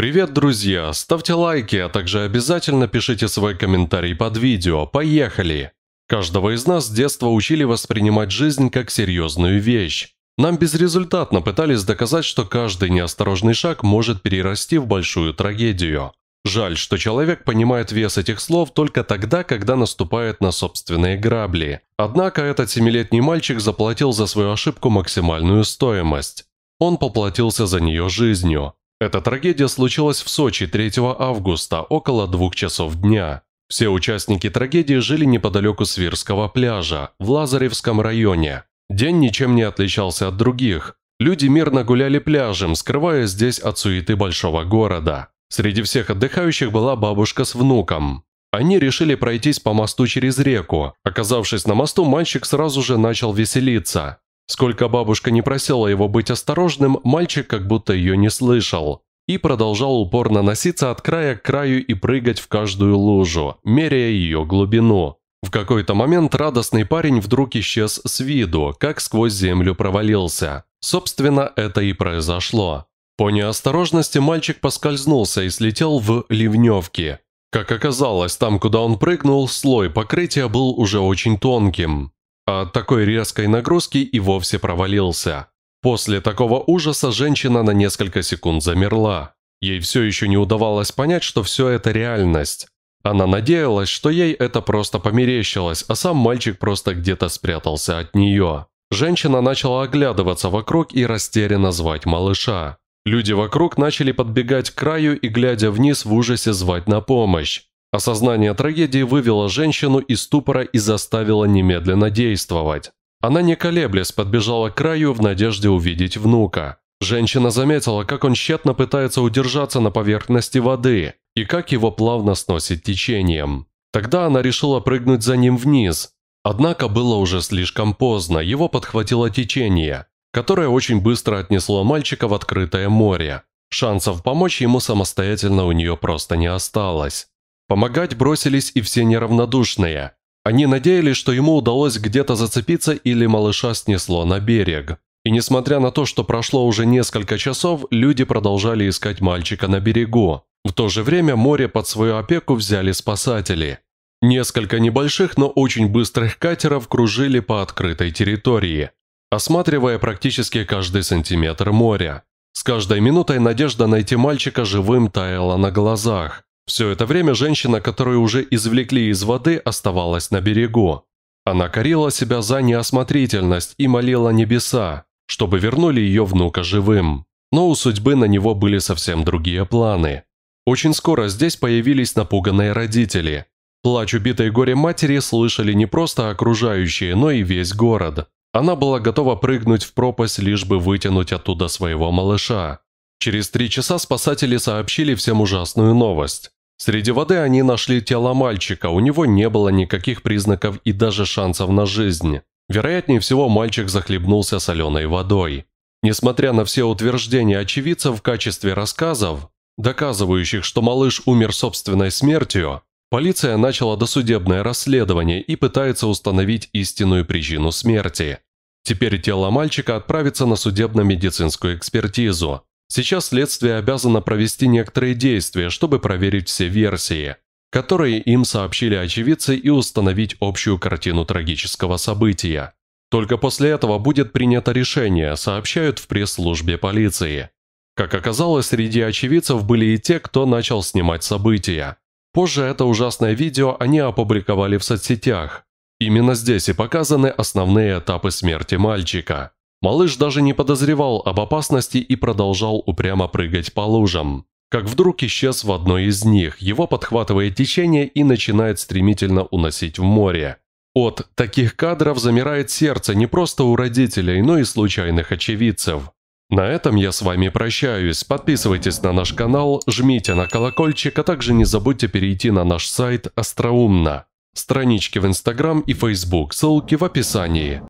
Привет, друзья! Ставьте лайки, а также обязательно пишите свой комментарий под видео. Поехали! Каждого из нас с детства учили воспринимать жизнь как серьезную вещь. Нам безрезультатно пытались доказать, что каждый неосторожный шаг может перерасти в большую трагедию. Жаль, что человек понимает вес этих слов только тогда, когда наступает на собственные грабли. Однако этот семилетний мальчик заплатил за свою ошибку максимальную стоимость. Он поплатился за нее жизнью. Эта трагедия случилась в Сочи 3 августа, около двух часов дня. Все участники трагедии жили неподалеку Свирского пляжа, в Лазаревском районе. День ничем не отличался от других. Люди мирно гуляли пляжем, скрываясь здесь от суеты большого города. Среди всех отдыхающих была бабушка с внуком. Они решили пройтись по мосту через реку. Оказавшись на мосту, мальчик сразу же начал веселиться. Сколько бабушка не просила его быть осторожным, мальчик как будто ее не слышал и продолжал упорно носиться от края к краю и прыгать в каждую лужу, меряя ее глубину. В какой-то момент радостный парень вдруг исчез с виду, как сквозь землю провалился. Собственно, это и произошло. По неосторожности мальчик поскользнулся и слетел в ливневки. Как оказалось, там, куда он прыгнул, слой покрытия был уже очень тонким от а, такой резкой нагрузки и вовсе провалился. После такого ужаса женщина на несколько секунд замерла. Ей все еще не удавалось понять, что все это реальность. Она надеялась, что ей это просто померещилось, а сам мальчик просто где-то спрятался от нее. Женщина начала оглядываться вокруг и растерянно звать малыша. Люди вокруг начали подбегать к краю и, глядя вниз, в ужасе звать на помощь. Осознание трагедии вывело женщину из ступора и заставило немедленно действовать. Она не колеблясь подбежала к краю в надежде увидеть внука. Женщина заметила, как он тщетно пытается удержаться на поверхности воды и как его плавно сносит течением. Тогда она решила прыгнуть за ним вниз. Однако было уже слишком поздно, его подхватило течение, которое очень быстро отнесло мальчика в открытое море. Шансов помочь ему самостоятельно у нее просто не осталось. Помогать бросились и все неравнодушные. Они надеялись, что ему удалось где-то зацепиться или малыша снесло на берег. И несмотря на то, что прошло уже несколько часов, люди продолжали искать мальчика на берегу. В то же время море под свою опеку взяли спасатели. Несколько небольших, но очень быстрых катеров кружили по открытой территории, осматривая практически каждый сантиметр моря. С каждой минутой надежда найти мальчика живым таяла на глазах. Все это время женщина, которую уже извлекли из воды, оставалась на берегу. Она корила себя за неосмотрительность и молила небеса, чтобы вернули ее внука живым. Но у судьбы на него были совсем другие планы. Очень скоро здесь появились напуганные родители. Плач убитой горе матери слышали не просто окружающие, но и весь город. Она была готова прыгнуть в пропасть, лишь бы вытянуть оттуда своего малыша. Через три часа спасатели сообщили всем ужасную новость. Среди воды они нашли тело мальчика, у него не было никаких признаков и даже шансов на жизнь. Вероятнее всего, мальчик захлебнулся соленой водой. Несмотря на все утверждения очевидцев в качестве рассказов, доказывающих, что малыш умер собственной смертью, полиция начала досудебное расследование и пытается установить истинную причину смерти. Теперь тело мальчика отправится на судебно-медицинскую экспертизу. Сейчас следствие обязано провести некоторые действия, чтобы проверить все версии, которые им сообщили очевидцы и установить общую картину трагического события. Только после этого будет принято решение, сообщают в пресс-службе полиции. Как оказалось, среди очевидцев были и те, кто начал снимать события. Позже это ужасное видео они опубликовали в соцсетях. Именно здесь и показаны основные этапы смерти мальчика. Малыш даже не подозревал об опасности и продолжал упрямо прыгать по лужам. Как вдруг исчез в одной из них, его подхватывает течение и начинает стремительно уносить в море. От таких кадров замирает сердце не просто у родителей, но и случайных очевидцев. На этом я с вами прощаюсь. Подписывайтесь на наш канал, жмите на колокольчик, а также не забудьте перейти на наш сайт «Остроумно». Странички в Инстаграм и Фейсбук, ссылки в описании.